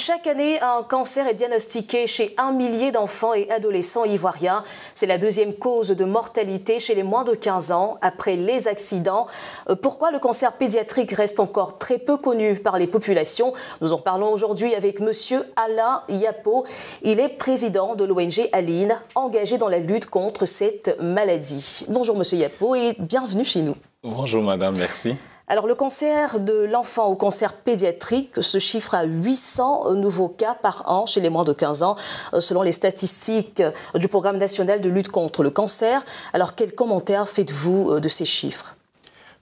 Chaque année, un cancer est diagnostiqué chez un millier d'enfants et adolescents ivoiriens. C'est la deuxième cause de mortalité chez les moins de 15 ans après les accidents. Euh, pourquoi le cancer pédiatrique reste encore très peu connu par les populations Nous en parlons aujourd'hui avec M. Alain Yapo. Il est président de l'ONG Aline, engagé dans la lutte contre cette maladie. Bonjour M. Yapo et bienvenue chez nous. Bonjour madame, merci. Alors le cancer de l'enfant au cancer pédiatrique se chiffre à 800 nouveaux cas par an chez les moins de 15 ans, euh, selon les statistiques euh, du Programme national de lutte contre le cancer. Alors quel commentaire faites-vous euh, de ces chiffres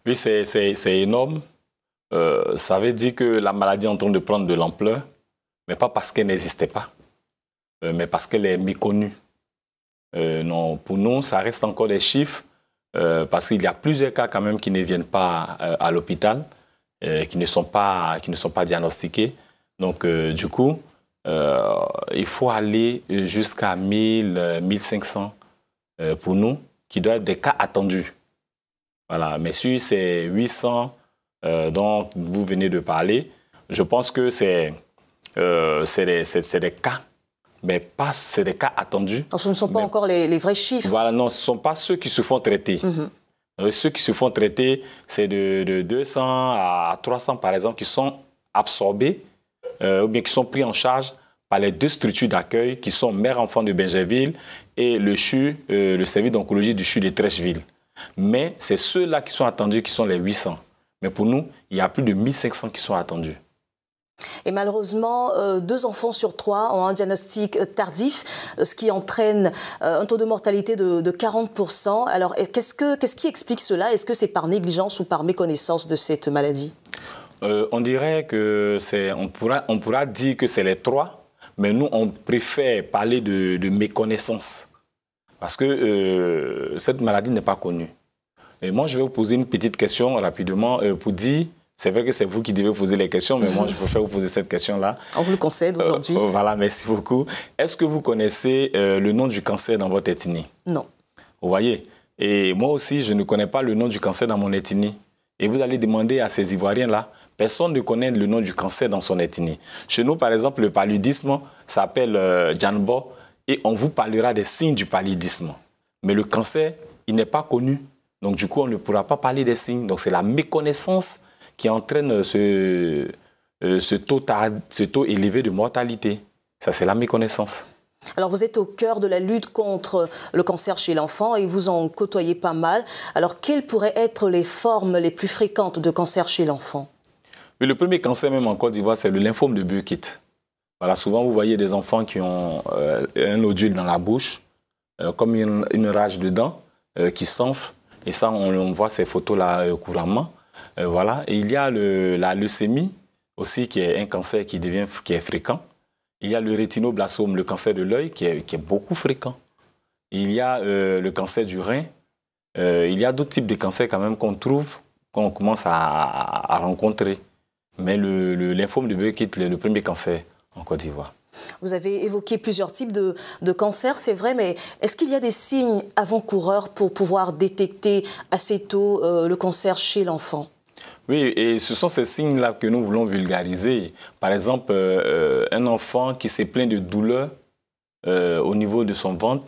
Oui, c'est énorme. ça veut dire que la maladie est en train de prendre de l'ampleur, mais pas parce qu'elle n'existait pas, mais parce qu'elle est méconnue. non, pour nous, ça reste encore des chiffres euh, parce qu'il y a plusieurs cas quand même qui ne viennent pas euh, à l'hôpital, euh, qui ne sont pas qui ne sont pas diagnostiqués. Donc du coup, il faut aller jusqu'à 1000 1500 pour nous qui doivent être des cas attendus. Voilà, mais sur ces 800 dont vous venez de parler, je pense que c'est des, des, cas mais pas c'est des cas attendus. ce ne sont pas encore les, vrais chiffres. Voilà, non, ce ne sont pas ceux qui se font traiter. Mhm. Euh, ceux qui se font traiter, c'est de, 200 à 300 par exemple, qui sont absorbés euh, ou bien qui sont pris en charge par les deux structures d'accueil qui sont Mère Enfant de Benjerville et le CHU, euh, le service d'oncologie du CHU de Trècheville. Mais c'est ceux-là qui sont attendus qui sont les 800. Mais pour nous, il y a plus de 1500 qui sont attendus. Et malheureusement, euh, deux enfants sur trois ont un diagnostic tardif, euh, ce qui entraîne euh, un taux de mortalité de, 40%. Alors, qu'est-ce, qui explique cela Est-ce que c'est par négligence ou par méconnaissance de cette maladie On dirait que c'est, on pourra, on pourra dire que c'est les trois, mais nous, on préfère parler de, de méconnaissance, parce que cette maladie n'est pas connue. Et moi, je vais vous poser une petite question rapidement pour dire c'est vrai que c'est vous qui devez poser les questions, mais moi, je préfère vous poser cette question-là. On vous le concède euh, aujourd'hui. Euh, voilà, merci beaucoup. Est-ce que vous connaissez euh, le nom du cancer dans votre ethnie Non. Vous voyez Et moi aussi, je ne connais pas le nom du cancer dans mon ethnie. Et vous allez demander à ces Ivoiriens-là, personne ne connaît le nom du cancer dans son ethnie. Chez nous, par exemple, le paludisme s'appelle Djanbo. Janbo et on vous parlera des signes du paludisme. Mais le cancer, il n'est pas connu. Donc, du coup, on ne pourra pas parler des signes. Donc, c'est la méconnaissance qui entraîne euh, ce, euh, ce, taux, ce taux élevé de mortalité. Ça, c'est la méconnaissance. Alors vous êtes au cœur de la lutte contre le cancer chez l'enfant et vous en côtoyez pas mal. Alors quelles pourraient être les formes les plus fréquentes de cancer chez l'enfant Le premier cancer même en Côte d'Ivoire, c'est le lymphome de Burkitt. Voilà, souvent vous voyez des enfants qui ont euh, un nodule dans la bouche, comme une, rage de dents, qui s'enfle. Et ça, on voit ces photos-là couramment. Euh, voilà. il y a la leucémie aussi, qui est un cancer qui, devient, qui est fréquent. Il y a le rétinoblastome, le cancer de l'œil, qui est, beaucoup fréquent. Il y a euh, le cancer du rein. Euh, il y a d'autres types de cancers quand même qu'on trouve, qu'on commence à, rencontrer. Mais le, le lymphome de bœuf est le premier cancer en Côte d'Ivoire. Vous avez évoqué plusieurs types de, de cancers, c'est vrai, mais est-ce qu'il y a des signes avant-coureurs pour pouvoir détecter assez tôt euh, le cancer chez l'enfant oui, et ce sont ces signes-là que nous voulons vulgariser. Par exemple, euh, euh, un enfant qui s'est plaint de douleur au niveau de son ventre,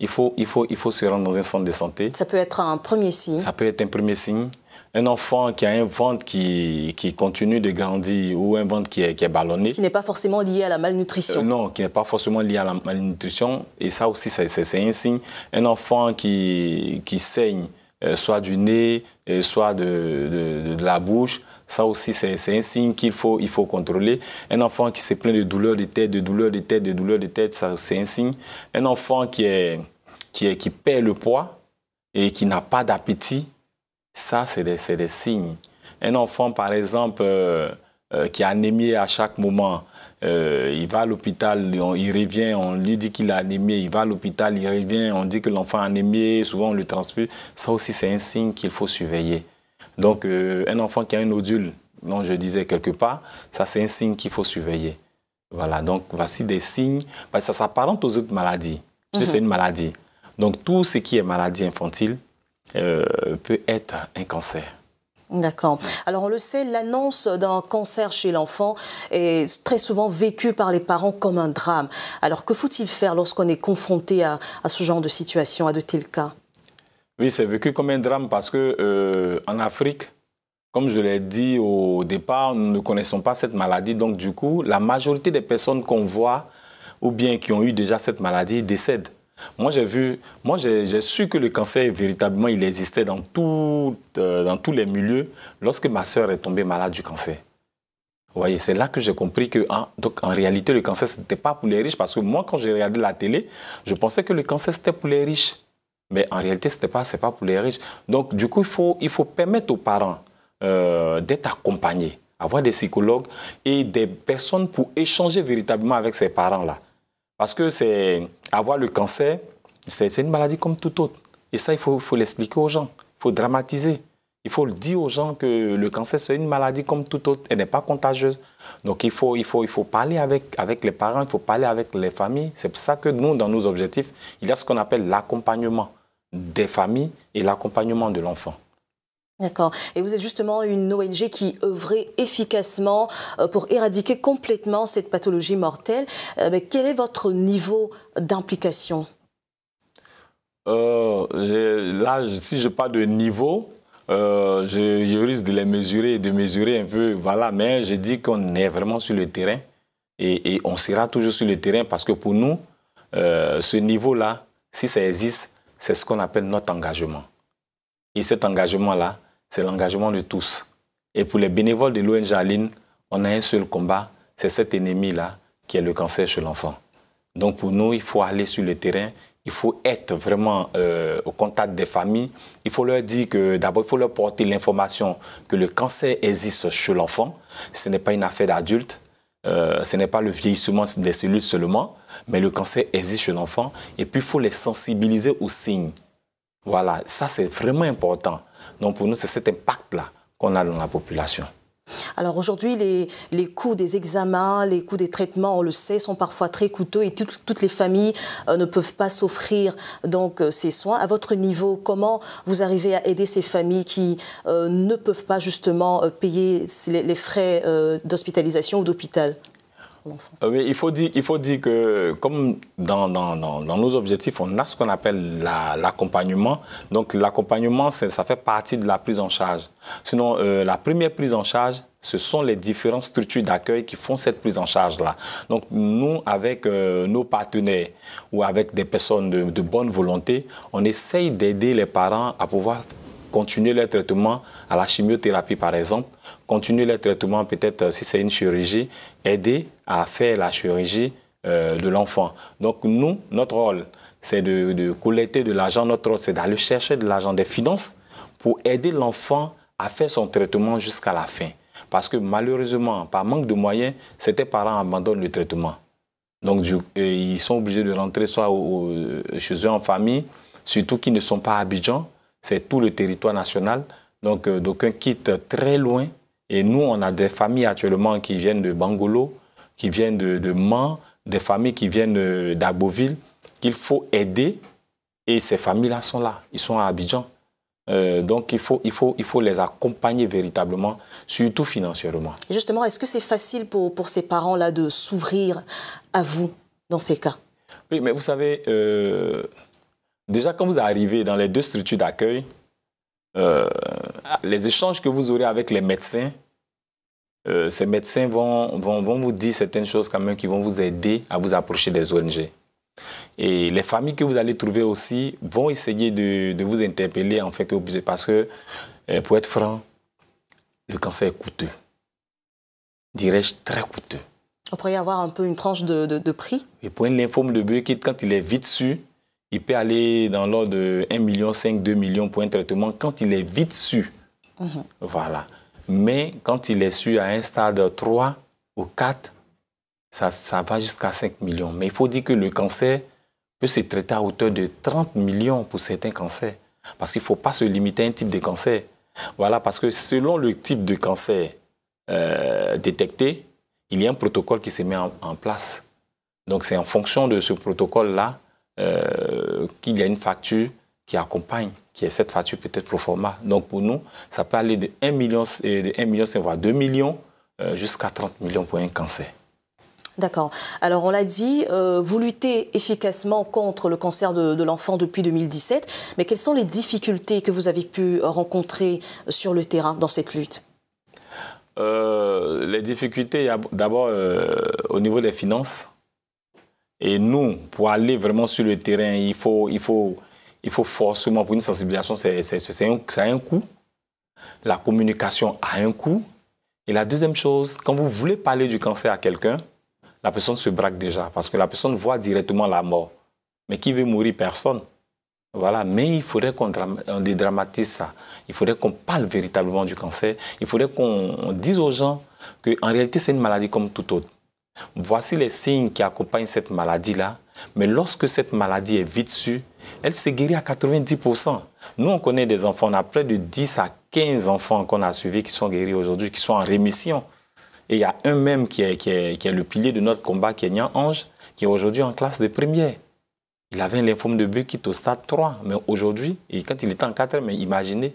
il faut, il, faut, il faut se rendre dans un centre de santé. Ça peut être un premier signe. Ça peut être un premier signe un enfant qui a un ventre qui, continue de grandir ou un ventre qui est, ballonné. Qui n'est pas forcément lié à la malnutrition. Euh, non, qui n'est pas forcément lié à la malnutrition. Et ça aussi, c'est un signe. Un enfant qui, saigne, euh, soit du nez, euh, soit de, la bouche, ça aussi, c'est un signe qu'il faut, il faut contrôler. Un enfant qui se plaint de douleurs de tête, de douleurs de tête, de douleurs de tête, ça, c'est un signe. Un enfant qui, est, qui, est, qui perd le poids et qui n'a pas d'appétit, ça, c'est des, signes. Un enfant, par exemple, euh, euh, qui est anémié à chaque moment, euh, il va à l'hôpital, il revient, on lui dit qu'il a anémié, il va à l'hôpital, il revient, on dit que l'enfant a anémié, souvent on le transfère. Ça aussi, c'est un signe qu'il faut surveiller. Donc, un enfant qui a un nodule, dont je disais quelque part, ça, c'est un signe qu'il faut surveiller. Voilà, donc voici des signes, ça s'apparente aux autres maladies, mhm. c'est une maladie. Donc, tout ce qui est maladie infantile, euh, peut être un cancer. D'accord. Alors on le sait, l'annonce d'un cancer chez l'enfant est très souvent vécue par les parents comme un drame. Alors que faut-il faire lorsqu'on est confronté à, ce genre de situation, à de tels cas Oui, c'est vécu comme un drame parce que euh, en Afrique, comme je l'ai dit au départ, nous ne connaissons pas cette maladie. Donc du coup, la majorité des personnes qu'on voit ou bien qui ont eu déjà cette maladie décèdent. Moi, j'ai vu, moi, j'ai su que le cancer, véritablement, il existait dans, euh, dans tous les milieux lorsque ma sœur est tombée malade du cancer. Vous voyez, c'est là que j'ai compris que, donc, en réalité, le cancer, ce n'était pas pour les riches, parce que moi, quand j'ai regardé la télé, je pensais que le cancer, c'était pour les riches. Mais en réalité, ce n'est pas, pas pour les riches. Donc, du coup, il faut, il faut permettre aux parents euh, d'être accompagnés, avoir des psychologues et des personnes pour échanger véritablement avec ces parents-là. Parce que c'est avoir le cancer, c'est une maladie comme toute autre. Et ça, il faut, l'expliquer aux gens, il faut dramatiser. Il faut le dire aux gens que le cancer, c'est une maladie comme toute autre, elle n'est pas contagieuse. Donc il faut, parler avec les parents, il faut parler avec les familles. C'est pour ça que nous, dans nos objectifs, il y a ce qu'on appelle l'accompagnement des familles et l'accompagnement de l'enfant. D'accord. Et vous êtes justement une ONG qui œuvrait efficacement euh, pour éradiquer complètement cette pathologie mortelle. Euh, mais quel est votre niveau d'implication euh, Là, si je parle de niveau, je, risque de les mesurer et de mesurer un peu. Voilà, mais je dis qu'on est vraiment sur le terrain et, on sera toujours sur le terrain parce que pour nous, ce niveau-là, si ça existe, c'est ce qu'on appelle notre engagement. Et cet engagement-là, c'est l'engagement de tous. Et pour les bénévoles de l'ONG on a un seul combat, c'est cet ennemi-là qui est le cancer chez l'enfant. Donc pour nous, il faut aller sur le terrain, il faut être vraiment euh, au contact des familles, il faut leur dire que d'abord, il faut leur porter l'information que le cancer existe chez l'enfant, ce n'est pas une affaire d'adulte, euh, ce n'est pas le vieillissement des cellules seulement, mais le cancer existe chez l'enfant, et puis il faut les sensibiliser aux signes. Voilà, ça c'est vraiment important. Donc pour nous, c'est cet impact-là qu'on a dans la population. Alors aujourd'hui, les, coûts des examens, les coûts des traitements, on le sait, sont parfois très coûteux et toutes les familles euh, ne peuvent pas s'offrir euh, ces soins. À votre niveau, comment vous arrivez à aider ces familles qui euh, ne peuvent pas justement payer les frais d'hospitalisation ou d'hôpital euh, oui, il faut dire, il faut dire que comme dans, dans, dans, dans nos objectifs, on a ce qu'on appelle l'accompagnement. Donc l'accompagnement, ça fait partie de la prise en charge. Sinon, euh, la première prise en charge, ce sont les différentes structures d'accueil qui font cette prise en charge-là. Donc nous, avec euh, nos partenaires ou avec des personnes de bonne volonté, on essaye d'aider les parents à pouvoir continuer le traitement à la chimiothérapie par exemple, continuer les traitement peut-être euh, si c'est une chirurgie, aider à faire la chirurgie euh, de l'enfant. Donc nous, notre rôle, c'est de, collecter de l'argent, notre rôle, c'est d'aller chercher de l'argent, des finances, pour aider l'enfant à faire son traitement jusqu'à la fin. Parce que malheureusement, par manque de moyens, certains parents abandonnent le traitement. Donc ils sont obligés de rentrer soit chez eux en famille, surtout qu'ils ne sont pas à Abidjan, c'est tout le territoire national. Donc donc euh, d'aucuns quittent très loin. Et nous, on a des familles actuellement qui viennent de Bangolo, qui viennent de, de Mans, des familles qui viennent euh, d'Aboville qu'il faut aider. Et ces familles-là sont là, ils sont à Abidjan. Euh, donc il faut, il, faut, il faut les accompagner véritablement, surtout financièrement. Justement, est-ce que c'est facile pour, pour ces parents-là de s'ouvrir à vous dans ces cas Oui, mais vous savez, déjà quand vous arrivez dans les deux structures d'accueil, euh, les échanges que vous aurez avec les médecins, euh, ces médecins vont, vous dire certaines choses quand même qui vont vous aider à vous approcher des ONG. Et les familles que vous allez trouver aussi vont essayer de, vous interpeller en fait que parce que, euh, pour être franc, le cancer est coûteux. Dirais-je très coûteux. On pourrait y avoir un peu une tranche de, prix Et pour un lymphome de Burkitt, quand il est vite su, il peut aller dans l'ordre de 1 million, 5, 2 millions pour un traitement quand il est vite su. Mhm. Voilà. Mais quand il est su à un stade 3 ou 4, ça, ça va jusqu'à 5 millions. Mais il faut dire que le cancer peut se traiter à hauteur de 30 millions pour certains cancers. Parce qu'il ne faut pas se limiter à un type de cancer. Voilà, parce que selon le type de cancer euh, détecté, il y a un protocole qui se met en place. Donc c'est en fonction de ce protocole-là euh, qu'il y a une facture qui accompagne, qui est cette facture peut-être pro forma. Donc pour nous, ça peut aller de 1 million, euh, de 1 million, voire 2 millions, euh, jusqu'à 30 millions pour un cancer. D'accord. Alors on l'a dit, vous luttez efficacement contre le cancer de, l'enfant depuis 2017, mais quelles sont les difficultés que vous avez pu rencontrer sur le terrain dans cette lutte les difficultés, d'abord au niveau des finances, et nous, pour aller vraiment sur le terrain, il faut, il faut, il faut forcément, pour une sensibilisation, c'est, un, ça a un coût. La communication a un coût. Et la deuxième chose, quand vous voulez parler du cancer à quelqu'un, la personne se braque déjà parce que la personne voit directement la mort. Mais qui veut mourir Personne. Voilà, mais il faudrait qu'on dédramatise ça. Il faudrait qu'on parle véritablement du cancer. Il faudrait qu'on dise aux gens qu'en réalité, c'est une maladie comme toute autre. Voici les signes qui accompagnent cette maladie-là. Mais lorsque cette maladie est vite sûre, elle se guérit à 90%. Nous, on connaît des enfants, on a près de 10 à 15 enfants qu'on a suivis qui sont guéris aujourd'hui, qui sont en rémission. Et il y a un même qui est, le pilier de notre combat, qui est Nyan Ange, qui est aujourd'hui en classe de première. Il avait un lymphome de est au stade 3, mais aujourd'hui, et quand il était en 4 mais imaginez,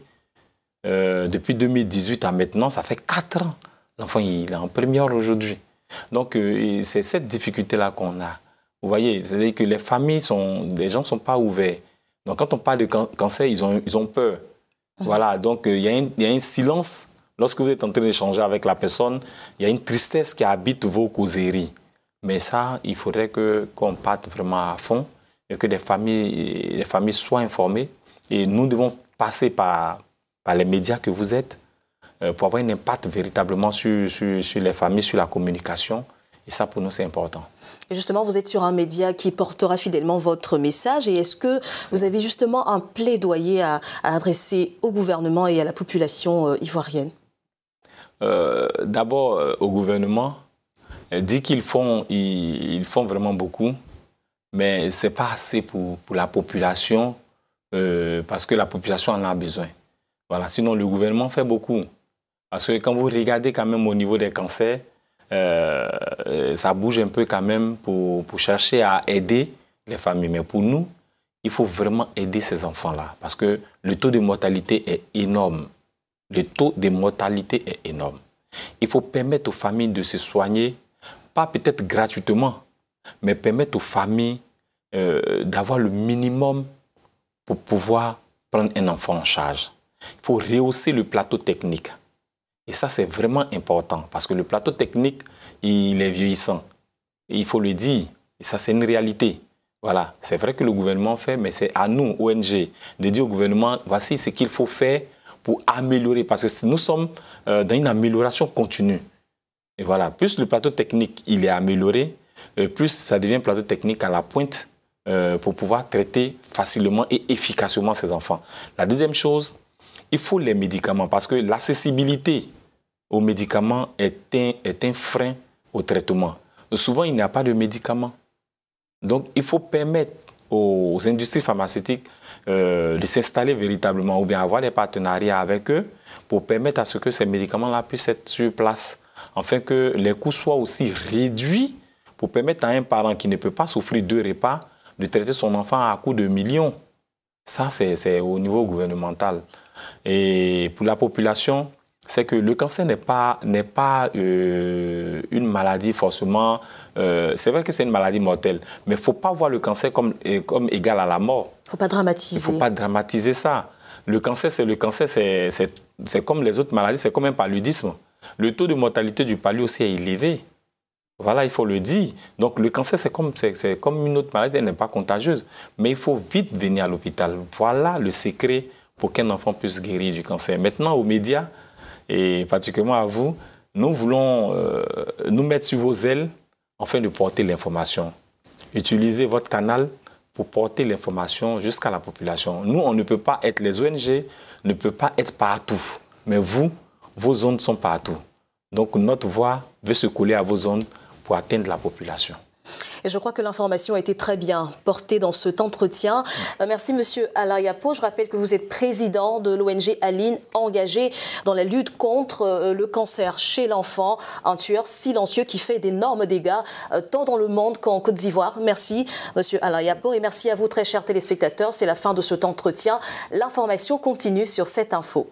euh, depuis 2018 à maintenant, ça fait 4 ans. L'enfant, il est en première aujourd'hui. Donc, euh, c'est cette difficulté-là qu'on a. Vous voyez, c'est-à-dire que les familles sont, les gens ne sont pas ouverts. Donc, quand on parle de cancer, ils ont, ils ont peur. Mm-hmm. Voilà, donc euh, il y, y, a un silence. Lorsque vous êtes en train d'échanger avec la personne, il y a une tristesse qui habite vos causeries. Mais ça, il faudrait qu'on parte vraiment à fond et que les familles, les familles soient informées. Et nous devons passer par, par les médias que vous êtes, euh, pour avoir un impact véritablement sur, sur, sur, les familles, sur la communication. Et ça, pour nous, c'est important. Et justement, vous êtes sur un média qui portera fidèlement votre message. Et est-ce que vous avez justement un plaidoyer à, adresser au gouvernement et à la population euh, ivoirienne euh, D'abord, au gouvernement, dit qu'ils font, ils, font vraiment beaucoup, mais ce n'est pas assez pour, pour la population, parce que la population en a besoin. Voilà, sinon le gouvernement fait beaucoup. Parce que quand vous regardez quand même au niveau des cancers, euh, euh, ça bouge un peu quand même pour, chercher à aider les familles. Mais pour nous, il faut vraiment aider ces enfants-là. Parce que le taux de mortalité est énorme. Le taux de mortalité est énorme. Il faut permettre aux familles de se soigner, pas peut-être gratuitement, mais permettre aux familles euh, d'avoir le minimum pour pouvoir prendre un enfant en charge. Il faut rehausser le plateau technique. Et ça, c'est vraiment important parce que le plateau technique, il est vieillissant. Et il faut le dire. Et ça, c'est une réalité. Voilà, c'est vrai que le gouvernement fait, mais c'est à nous, ONG, de dire au gouvernement, voici ce qu'il faut faire pour améliorer, parce que nous sommes euh, dans une amélioration continue. Et voilà, plus le plateau technique, il est amélioré, euh, plus ça devient un plateau technique à la pointe euh, pour pouvoir traiter facilement et efficacement ces enfants. La deuxième chose, il faut les médicaments parce que l'accessibilité aux médicaments est un, est un frein au traitement. Souvent, il n'y a pas de médicaments. Donc, il faut permettre aux industries pharmaceutiques euh, de s'installer véritablement ou bien avoir des partenariats avec eux pour permettre à ce que ces médicaments-là puissent être sur place, afin que les coûts soient aussi réduits pour permettre à un parent qui ne peut pas souffrir de repas de traiter son enfant à coût de millions. Ça, c'est au niveau gouvernemental. Et pour la population, c'est que le cancer n'est pas, pas euh, une maladie forcément... Euh, c'est vrai que c'est une maladie mortelle, mais il ne faut pas voir le cancer comme, euh, comme égal à la mort. Il ne faut pas dramatiser. faut pas dramatiser ça. Le cancer, c'est le cancer, c'est comme les autres maladies, c'est comme un paludisme. Le taux de mortalité du palu aussi est élevé. Voilà, il faut le dire. Donc le cancer, c'est comme, c'est, comme une autre maladie, elle n'est pas contagieuse. Mais il faut vite venir à l'hôpital. Voilà le secret pour qu'un enfant puisse guérir du cancer. Maintenant, aux médias, et particulièrement à vous, nous voulons euh, nous mettre sur vos ailes afin de porter l'information. Utilisez votre canal pour porter l'information jusqu'à la population. Nous, on ne peut pas être, les ONG ne peut pas être partout. Mais vous, vos ondes sont partout. Donc notre voix veut se coller à vos ondes pour atteindre la population. Et je crois que l'information a été très bien portée dans cet entretien. Euh, merci, Monsieur Alayapo, Je rappelle que vous êtes président de l'ONG Aline, engagée dans la lutte contre euh, le cancer chez l'enfant, un tueur silencieux qui fait d'énormes dégâts euh, tant dans le monde qu'en Côte d'Ivoire. Merci, Monsieur Alayapo et merci à vous, très chers téléspectateurs. C'est la fin de cet entretien. L'information continue sur cette info.